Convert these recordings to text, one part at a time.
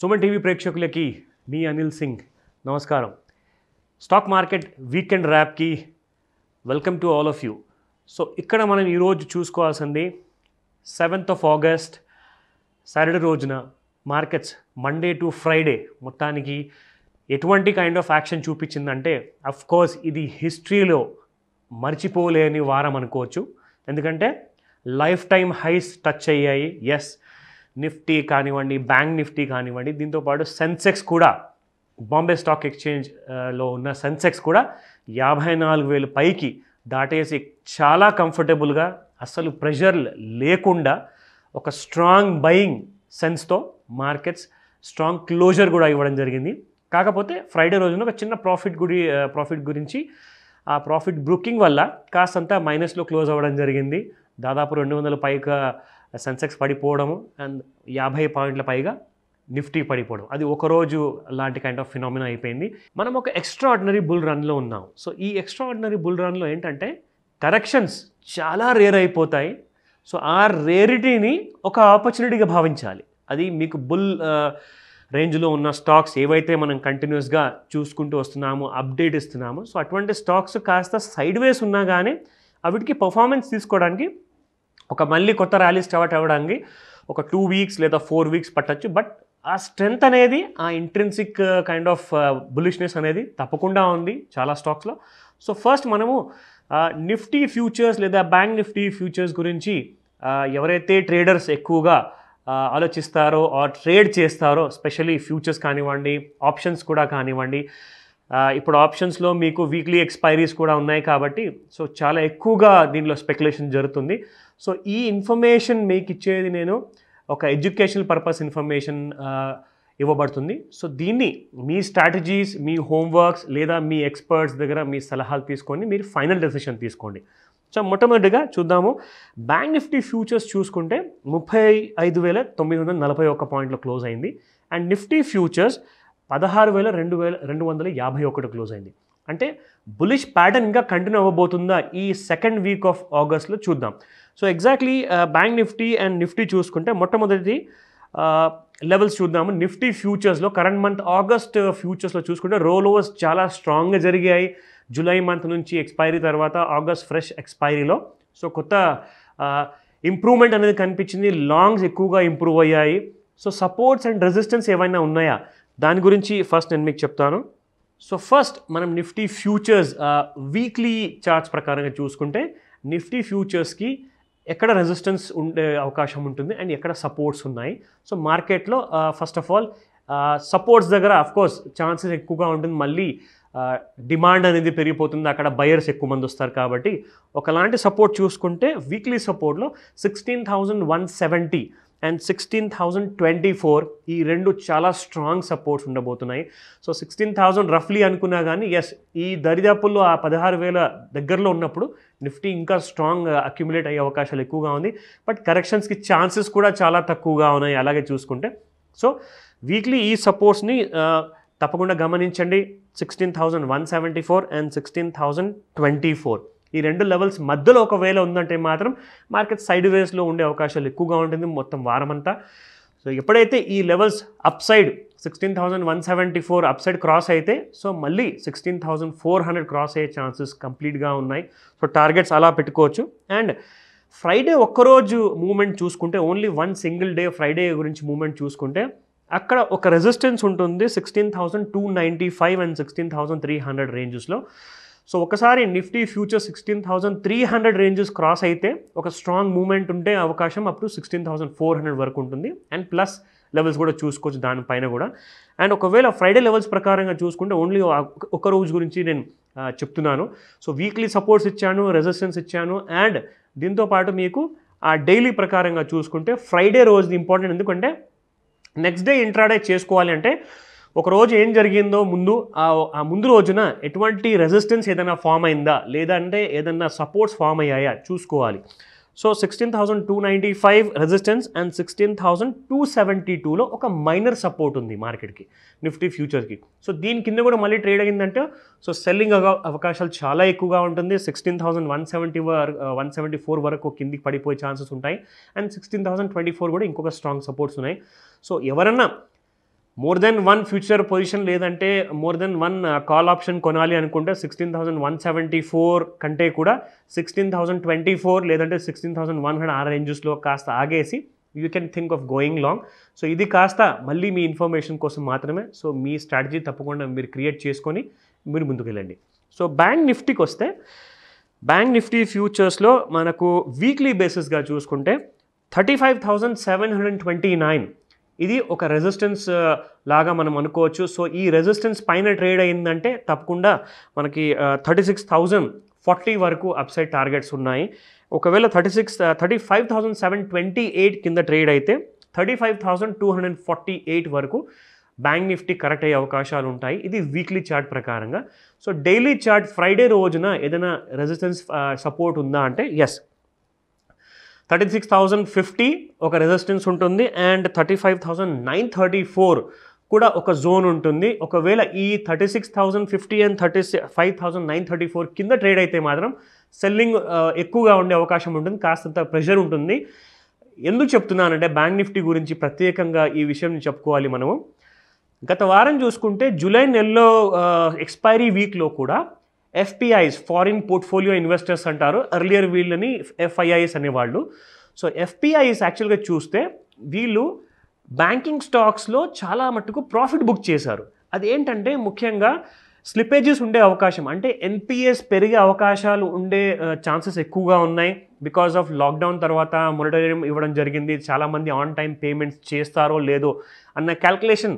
Suman TV ప్రేక్షకులకి మీ అనిల్ సింగ్ నమస్కారం stock market weekend ర్యాప్కి welcome to all of you so ఇక్కడ మనం ఈరోజు చూసుకోవాల్సింది సెవెంత్ ఆఫ్ ఆగస్ట్ సాటర్డే రోజున మార్కెట్స్ మండే టు ఫ్రైడే మొత్తానికి ఎటువంటి కైండ్ ఆఫ్ యాక్షన్ చూపించిందంటే కోర్స్ ఇది హిస్టరీలో మర్చిపోలేని వారం అనుకోవచ్చు ఎందుకంటే లైఫ్ టైం హైస్ టచ్ అయ్యాయి ఎస్ నిఫ్టీ కానివ్వండి బ్యాంక్ నిఫ్టీ కానివ్వండి దీంతోపాటు సెన్సెక్స్ కూడా బాంబే స్టాక్ ఎక్స్చేంజ్ లో ఉన్న సెన్సెక్స్ కూడా యాభై నాలుగు వేలు పైకి దాటేసి చాలా కంఫర్టబుల్గా అసలు ప్రెషర్ లేకుండా ఒక స్ట్రాంగ్ బయింగ్ సెన్స్తో మార్కెట్స్ స్ట్రాంగ్ క్లోజర్ కూడా ఇవ్వడం జరిగింది కాకపోతే ఫ్రైడే రోజున ఒక చిన్న ప్రాఫిట్ గుడి ప్రాఫిట్ గురించి ఆ ప్రాఫిట్ బ్రుకింగ్ వల్ల కాస్తంతా మైనస్లో క్లోజ్ అవ్వడం జరిగింది దాదాపు రెండు వందల పైగా సెన్సెక్స్ పడిపోవడము అండ్ యాభై పాయింట్ల పైగా నిఫ్టీ పడిపోవడం అది ఒకరోజు లాంటి కైండ్ ఆఫ్ ఫినామినా అయిపోయింది మనం ఒక ఎక్స్ట్రా ఆర్డినరీ బుల్ రన్లో ఉన్నాం సో ఈ ఎక్స్ట్రా ఆర్డినరీ బుల్ రన్లో ఏంటంటే కరెక్షన్స్ చాలా రేర్ అయిపోతాయి సో ఆ రేరిటీని ఒక ఆపర్చునిటీగా భావించాలి అది మీకు బుల్ రేంజ్లో ఉన్న స్టాక్స్ ఏవైతే మనం కంటిన్యూస్గా చూసుకుంటూ వస్తున్నామో అప్డేట్ ఇస్తున్నామో సో అటువంటి స్టాక్స్ కాస్త సైడ్ వేస్ ఉన్నా కానీ వాటికి పర్ఫార్మెన్స్ తీసుకోవడానికి ఒక మళ్ళీ కొత్త ర్యాలీస్ స్టార్ట్ అవ్వడానికి ఒక టూ వీక్స్ లేదా ఫోర్ వీక్స్ పట్టచ్చు బట్ ఆ స్ట్రెంగ్త్ అనేది ఆ ఇంట్రెన్సిక్ కైండ్ ఆఫ్ బులిష్నెస్ అనేది తప్పకుండా ఉంది చాలా స్టాక్స్లో సో ఫస్ట్ మనము నిఫ్టీ ఫ్యూచర్స్ లేదా బ్యాంక్ నిఫ్టీ ఫ్యూచర్స్ గురించి ఎవరైతే ట్రేడర్స్ ఎక్కువగా ఆలోచిస్తారో ఆర్ ట్రేడ్ చేస్తారో స్పెషలీ ఫ్యూచర్స్ కానివ్వండి ఆప్షన్స్ కూడా కానివ్వండి ఇప్పుడు ఆప్షన్స్లో మీకు వీక్లీ ఎక్స్పైరీస్ కూడా ఉన్నాయి కాబట్టి సో చాలా ఎక్కువగా దీనిలో స్పెక్యులేషన్ జరుగుతుంది సో ఈ ఇన్ఫర్మేషన్ మీకు ఇచ్చేది నేను ఒక ఎడ్యుకేషనల్ పర్పస్ ఇన్ఫర్మేషన్ ఇవ్వబడుతుంది సో దీన్ని మీ స్ట్రాటజీస్ మీ హోంవర్క్స్ లేదా మీ ఎక్స్పర్ట్స్ దగ్గర మీ సలహాలు తీసుకొని మీరు ఫైనల్ డెసిషన్ తీసుకోండి సో మొట్టమొదటిగా చూద్దాము బ్యాంక్ నిఫ్టీ ఫ్యూచర్స్ చూసుకుంటే ముప్పై ఐదు వేల తొమ్మిది వందల నలభై ఒక్క పాయింట్లో క్లోజ్ అయింది అండ్ నిఫ్టీ ఫ్యూచర్స్ పదహారు వేల రెండు వేల రెండు వందల యాభై ఒకటి క్లోజ్ అయింది అంటే బులిష్ ప్యాటర్న్ ఇంకా కంటిన్యూ అవ్వబోతుందా ఈ సెకండ్ వీక్ ఆఫ్ ఆగస్ట్లో చూద్దాం so exactly bank Nifty and Nifty చూసుకుంటే మొట్టమొదటి లెవెల్స్ uh, చూద్దాము నిఫ్టీ ఫ్యూచర్స్లో కరెంట్ మంత్ ఆగస్ట్ ఫ్యూచర్స్లో చూసుకుంటే రోల్ ఓవర్స్ చాలా స్ట్రాంగ్గా జరిగాయి జూలై మంత్ నుంచి ఎక్స్పైరీ తర్వాత ఆగస్ట్ ఫ్రెష్ ఎక్స్పైరీలో సో కొత్త ఇంప్రూవ్మెంట్ uh, అనేది కనిపించింది లాంగ్స్ ఎక్కువగా ఇంప్రూవ్ అయ్యాయి సో సపోర్ట్స్ అండ్ రెసిస్టెన్స్ ఏమైనా ఉన్నాయా దాని గురించి ఫస్ట్ నేను మీకు చెప్తాను సో ఫస్ట్ మనం నిఫ్టీ ఫ్యూచర్స్ వీక్లీ చార్ట్స్ ప్రకారంగా చూసుకుంటే నిఫ్టీ ఫ్యూచర్స్కి ఎక్కడ రెసిస్టెన్స్ ఉండే అవకాశం ఉంటుంది అండ్ ఎక్కడ సపోర్ట్స్ ఉన్నాయి సో మార్కెట్లో ఫస్ట్ ఆఫ్ ఆల్ సపోర్ట్స్ దగ్గర అఫ్కోర్స్ ఛాన్సెస్ ఎక్కువగా ఉంటుంది మళ్ళీ డిమాండ్ అనేది పెరిగిపోతుంది అక్కడ బయర్స్ ఎక్కువ మంది వస్తారు కాబట్టి ఒకలాంటి సపోర్ట్ చూసుకుంటే వీక్లీ సపోర్ట్లో sixteen thousand one seventy and sixteen thousand twenty four ఈ రెండు చాలా స్ట్రాంగ్ సపోర్ట్స్ ఉండబోతున్నాయి సో సిక్స్టీన్ థౌజండ్ రఫ్లీ అనుకున్నా కానీ ఎస్ ఈ దరిదాపుల్లో ఆ పదహారు వేల దగ్గరలో ఉన్నప్పుడు నిఫ్టీ ఇంకా స్ట్రాంగ్ అక్యుములేట్ అయ్యే అవకాశాలు ఎక్కువగా ఉంది బట్ కరెక్షన్స్కి ఛాన్సెస్ కూడా చాలా తక్కువగా ఉన్నాయి అలాగే చూసుకుంటే సో వీక్లీ ఈ సపోర్ట్స్ని తప్పకుండా గమనించండి sixteen thousand one seventy four and sixteen thousand twenty four ఈ రెండు లెవెల్స్ మధ్యలో ఒకవేళ ఉందంటే మాత్రం మార్కెట్ సైడ్ వేస్లో ఉండే అవకాశాలు ఎక్కువగా ఉంటుంది మొత్తం వారం అంతా సో ఎప్పుడైతే ఈ levels up side sixteen thousand one seventy four up side cross అయితే సో మళ్ళీ sixteen thousand four hundred cross అయ్యే ఛాన్సెస్ కంప్లీట్గా ఉన్నాయి సో టార్గెట్స్ అలా పెట్టుకోవచ్చు అండ్ ఫ్రైడే ఒక్కరోజు మూమెంట్ చూసుకుంటే only one single day Friday గురించి మూమెంట్ చూసుకుంటే అక్కడ ఒక రెసిస్టెన్స్ ఉంటుంది sixteen thousand two ninety five and sixteen thousand three hundred రేంజెస్లో సో ఒకసారి Nifty future sixteen thousand three hundred ranges cross అయితే ఒక స్ట్రాంగ్ మూమెంట్ ఉంటే అవకాశం up to sixteen thousand four hundred వరకు ఉంటుంది అండ్ ప్లస్ లెవెల్స్ కూడా చూసుకోవచ్చు దానిపైన కూడా అండ్ ఒకవేళ ఫ్రైడే లెవెల్స్ ప్రకారంగా చూసుకుంటే ఓన్లీ ఒక రోజు గురించి నేను చెప్తున్నాను సో వీక్లీ సపోర్ట్స్ ఇచ్చాను రెసిస్టెన్స్ ఇచ్చాను అండ్ దీంతోపాటు మీకు ఆ డైలీ ప్రకారంగా చూసుకుంటే ఫ్రైడే రోజు ఇంపార్టెంట్ ఎందుకంటే నెక్స్ట్ డే ఇంట్రాడే చేసుకోవాలి అంటే ఒకరోజు ఏం జరిగిందో ముందు ఆ ముందు రోజున ఎటువంటి రెసిస్టెన్స్ ఏదైనా ఫామ్ అయిందా లేదంటే ఏదైనా సపోర్ట్స్ ఫామ్ అయ్యాయా చూసుకోవాలి so sixteen thousand two ninety five resistance and sixteen thousand two seventy టూలో ఒక మైనర్ సపోర్ట్ ఉంది మార్కెట్కి నిఫ్టీ ఫ్యూచర్కి సో దీని కింద కూడా మళ్ళీ ట్రేడ్ అయ్యిందంటే సో సెల్లింగ్ అవకాశాలు చాలా ఎక్కువగా ఉంటుంది sixteen thousand one seventy one seventy four వరకు కిందికి పడిపోయే ఛాన్సెస్ ఉంటాయి and sixteen thousand twenty four కూడా ఇంకొక స్ట్రాంగ్ సపోర్ట్స్ ఉన్నాయి సో ఎవరన్నా more than one future position లేదంటే more than one call option కొనాలి అనుకుంటే sixteen thousand one seventy four కంటే కూడా సిక్స్టీన్ థౌసండ్ ట్వంటీ ఫోర్ లేదంటే సిక్స్టీన్ థౌసండ్ వన్ హండ్రెడ్ ఆ రేంజెస్లో కాస్త ఆగేసి you can think of going long so ఇది కాస్త మళ్ళీ మీ ఇన్ఫర్మేషన్ కోసం మాత్రమే సో మీ స్ట్రాటజీ తప్పకుండా మీరు క్రియేట్ చేసుకొని మీరు ముందుకు వెళ్ళండి సో బ్యాంక్ నిఫ్టీకి వస్తే బ్యాంక్ నిఫ్టీ ఫ్యూచర్స్లో మనకు వీక్లీ బేసిస్గా చూసుకుంటే thirty five thousand seven hundred twenty nine ఇది ఒక రెసిస్టెన్స్ లాగా మనం అనుకోవచ్చు సో ఈ రెసిస్టెన్స్ పైన ట్రేడ్ అయిందంటే తప్పకుండా మనకి థర్టీ సిక్స్ థౌజండ్ ఫార్టీ వరకు అప్సైడ్ టార్గెట్స్ ఉన్నాయి ఒకవేళ thirty six thirty five thousand seven twenty eight కింద ట్రేడ్ అయితే thirty five thousand two hundred forty eight వరకు బ్యాంక్ నిఫ్టీ కరెక్ట్ అయ్యే అవకాశాలు ఉంటాయి ఇది వీక్లీ చార్ట్ ప్రకారంగా సో డైలీ చార్ట్ ఫ్రైడే రోజున ఏదైనా రెసిస్టెన్స్ సపోర్ట్ ఉందా అంటే yes thirty six thousand fifty ఒక రెసిస్టెన్స్ ఉంటుంది and thirty five thousand nine thirty four కూడా ఒక జోన్ ఉంటుంది ఒకవేళ ఈ thirty six thousand fifty and thirty five thousand nine thirty four కింద ట్రేడ్ అయితే మాత్రం సెల్లింగ్ uh, ఎక్కువగా ఉండే అవకాశం ఉంటుంది కాస్తంత ప్రెషర్ ఉంటుంది ఎందుకు చెప్తున్నానంటే బ్యాంక్ నిఫ్టీ గురించి ప్రత్యేకంగా ఈ విషయం చెప్పుకోవాలి మనము గత వారం చూసుకుంటే జూలై నెలలో ఎక్స్పైరీ uh, వీక్లో కూడా ఎఫ్పిఐస్ ఫారిన్ పోర్ట్ఫోలియో ఇన్వెస్టర్స్ అంటారు ఎర్లియర్ వీళ్ళని ఎఫ్ఐఐస్ అనేవాళ్ళు సో ఎఫ్పిఐస్ యాక్చువల్గా చూస్తే వీళ్ళు బ్యాంకింగ్ స్టాక్స్లో చాలా మట్టుకు ప్రాఫిట్ బుక్ చేశారు అది ఏంటంటే ముఖ్యంగా స్లిపేజెస్ ఉండే అవకాశం అంటే ఎన్పిఎస్ పెరిగే అవకాశాలు ఉండే ఛాన్సెస్ uh, ఎక్కువగా ఉన్నాయి బికాస్ ఆఫ్ లాక్డౌన్ తర్వాత మొనిటోరియం ఇవ్వడం జరిగింది చాలామంది ఆన్ టైం పేమెంట్స్ చేస్తారో లేదో అన్న క్యాల్కులేషన్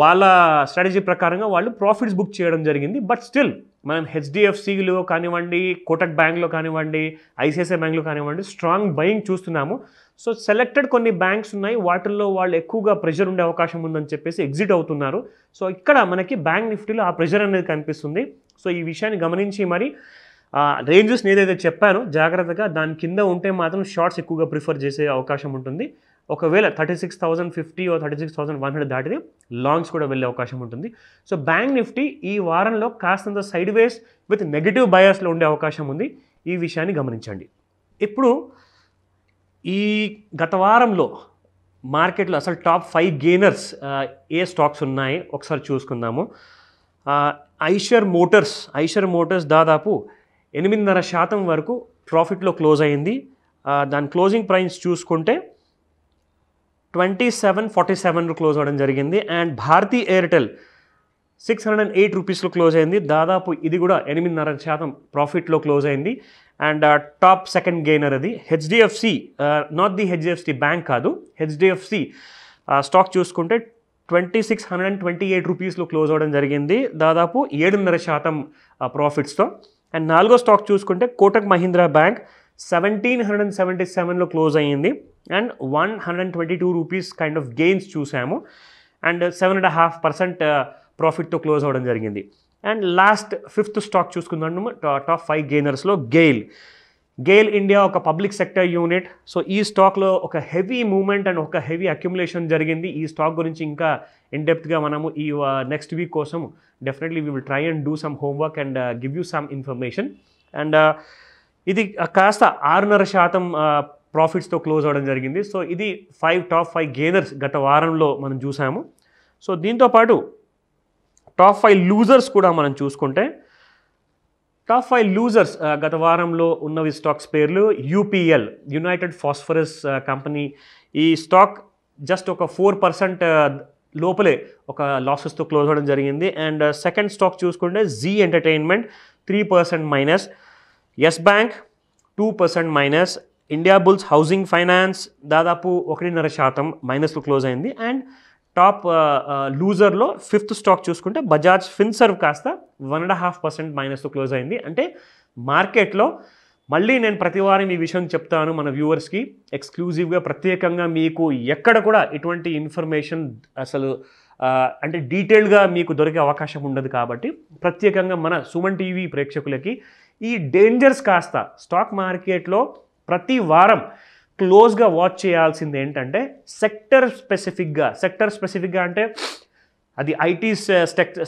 వాళ్ళ స్ట్రాటజీ ప్రకారంగా వాళ్ళు ప్రాఫిట్స్ బుక్ చేయడం జరిగింది బట్ స్టిల్ మనం హెచ్డిఎఫ్సిలో కానివ్వండి కోటక్ బ్యాంక్లో కానివ్వండి ఐసిఐసిఐ బ్యాంక్లో కానివ్వండి స్ట్రాంగ్ బయింగ్ చూస్తున్నాము సో సెలెక్టెడ్ కొన్ని బ్యాంక్స్ ఉన్నాయి వాటిల్లో వాళ్ళు ఎక్కువగా ప్రెషర్ ఉండే అవకాశం ఉందని చెప్పేసి ఎగ్జిట్ అవుతున్నారు సో ఇక్కడ మనకి బ్యాంక్ నిఫ్టీలో ఆ ప్రెషర్ అనేది కనిపిస్తుంది సో ఈ విషయాన్ని గమనించి మరి రేంజెస్ ఏదైతే చెప్పానో జాగ్రత్తగా దాని కింద ఉంటే మాత్రం షార్ట్స్ ఎక్కువగా ప్రిఫర్ చేసే అవకాశం ఉంటుంది ఒకవేళ thirty six thousand fifty or thirty six thousand one hundred దాటితే లాంగ్స్ కూడా వెళ్ళే అవకాశం ఉంటుంది సో బ్యాంక్ నిఫ్టీ ఈ వారంలో కాస్తంత సైడ్ వేస్ విత్ నెగిటివ్ బయాస్లో ఉండే అవకాశం ఉంది ఈ విషయాన్ని గమనించండి ఇప్పుడు ఈ గత వారంలో మార్కెట్లో అసలు టాప్ ఫైవ్ గెయినర్స్ ఏ స్టాక్స్ ఉన్నాయి ఒకసారి చూసుకుందాము ఐషర్ మోటార్స్ ఐషర్ మోటార్స్ దాదాపు ఎనిమిదిన్నర శాతం వరకు ప్రాఫిట్లో క్లోజ్ అయింది దాని క్లోజింగ్ ప్రైస్ చూసుకుంటే ట్వంటీ సెవెన్ ఫార్టీ సెవెన్లో క్లోజ్ అవ్వడం జరిగింది and Bharti Airtel six hundred and eight రూపీస్లో క్లోజ్ అయింది దాదాపు ఇది కూడా ఎనిమిదిన్నర శాతం ప్రాఫిట్లో క్లోజ్ అయింది అండ్ టాప్ సెకండ్ గెయినర్ అది HDFC not the HDFC bank కాదు హెచ్డిఎఫ్సి స్టాక్ చూసుకుంటే twenty six hundred and twenty eight రూపీస్లో క్లోజ్ అవ్వడం జరిగింది దాదాపు ఏడున్నర శాతం ప్రాఫిట్స్తో అండ్ నాలుగో స్టాక్ చూసుకుంటే Kotak Mahindra bank seventeen hundred and seventy సెవెన్లో క్లోజ్ అయ్యింది and one hundred and twenty two rupees kind of gains చూసాము and seven and half percent ప్రాఫిట్తో క్లోజ్ అవ్వడం జరిగింది అండ్ లాస్ట్ ఫిఫ్త్ స్టాక్ చూసుకుందాం టాప్ ఫైవ్ గెయినర్స్లో గెయిల్ గెయిల్ ఇండియా ఒక పబ్లిక్ సెక్టర్ యూనిట్ సో ఈ స్టాక్లో ఒక హెవీ మూమెంట్ అండ్ ఒక హెవీ అక్యుములేషన్ జరిగింది ఈ స్టాక్ గురించి ఇంకా ఇన్డెప్త్గా మనము ఈ నెక్స్ట్ uh, వీక్ కోసం definitely we will try and do some homework and give you some information and ఇది కాస్త ఆరున్నర శాతం ప్రాఫిట్స్తో క్లోజ్ అవ్వడం జరిగింది సో ఇది ఫైవ్ టాప్ ఫైవ్ గేనర్స్ గత వారంలో మనం చూసాము సో దీంతోపాటు టాప్ ఫైవ్ లూజర్స్ కూడా మనం చూసుకుంటే టాప్ ఫైవ్ లూజర్స్ గత వారంలో ఉన్నవి స్టాక్స్ పేర్లు యూపీఎల్ యునైటెడ్ ఫాస్ఫరస్ కంపెనీ ఈ స్టాక్ జస్ట్ ఒక ఫోర్ పర్సెంట్ లోపలే ఒక లాసెస్తో క్లోజ్ అవ్వడం జరిగింది అండ్ సెకండ్ స్టాక్ చూసుకుంటే Zee entertainment three percent minus yes bank two percent minus Indiabulls housing finance దాదాపు ఒకటిన్నర శాతం మైనస్లో క్లోజ్ అయింది అండ్ టాప్ లూజర్లో ఫిఫ్త్ స్టాక్ చూసుకుంటే బజాజ్ ఫిన్సర్వ్ కాస్త వన్ అండ్ హాఫ్ పర్సెంట్ మైనస్తో క్లోజ్ అయింది అంటే మార్కెట్లో మళ్ళీ నేను ప్రతి వారం ఈ విషయం చెప్తాను మన వ్యూవర్స్కి ఎక్స్క్లూజివ్గా ప్రత్యేకంగా మీకు ఎక్కడ కూడా ఎటువంటి ఇన్ఫర్మేషన్ అసలు uh, అంటే డీటెయిల్గా మీకు దొరికే అవకాశం ఉండదు కాబట్టి ప్రత్యేకంగా మన సుమన్ టీవీ ప్రేక్షకులకి ఈ డేంజర్స్ కాస్త స్టాక్ మార్కెట్లో ప్రతి వారం క్లోజ్గా వాచ్ చేయాల్సింది ఏంటంటే సెక్టర్ స్పెసిఫిక్గా సెక్టర్ స్పెసిఫిక్గా అంటే అది ఐటీ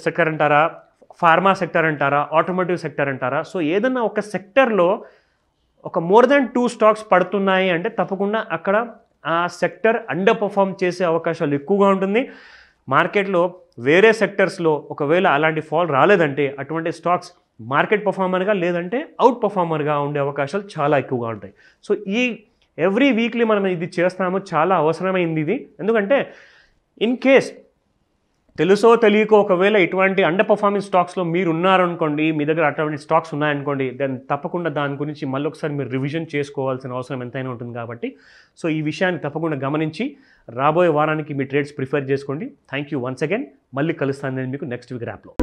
సెక్టర్ అంటారా ఫార్మా సెక్టర్ అంటారా ఆటోమోటివ్ సెక్టర్ అంటారా సో ఏదన్నా ఒక సెక్టర్లో ఒక మోర్ దాన్ టూ స్టాక్స్ పడుతున్నాయి అంటే తప్పకుండా అక్కడ ఆ సెక్టర్ అండర్ పర్ఫామ్ చేసే అవకాశాలు ఎక్కువగా ఉంటుంది మార్కెట్లో వేరే సెక్టర్స్లో ఒకవేళ అలాంటి ఫాల్ రాలేదంటే అటువంటి స్టాక్స్ మార్కెట్ పర్ఫార్మర్గా లేదంటే అవుట్ పర్ఫార్మర్గా ఉండే అవకాశాలు చాలా ఎక్కువగా ఉంటాయి సో ఈ ఎవ్రీ వీక్లీ మనం ఇది చేస్తాము చాలా అవసరమైంది ఇది ఎందుకంటే ఇన్ కేస్ తెలుసో తెలియకో ఒకవేళ ఇటువంటి అండర్ పర్ఫార్మింగ్ స్టాక్స్లో మీరు ఉన్నారనుకోండి మీ దగ్గర అటువంటి స్టాక్స్ ఉన్నాయనుకోండి దెన్ తప్పకుండా దాని గురించి మళ్ళీ ఒకసారి మీరు రివిజన్ చేసుకోవాల్సిన అవసరం ఎంతైనా ఉంటుంది కాబట్టి సో ఈ విషయాన్ని తప్పకుండా గమనించి రాబోయే వారానికి మీ ట్రేడ్స్ ప్రిఫర్ చేసుకోండి థ్యాంక్ యూ వన్స్ అగైన్ మళ్ళీ కలుస్తాను నేను మీకు నెక్స్ట్ వీక్ ర్యాప్లో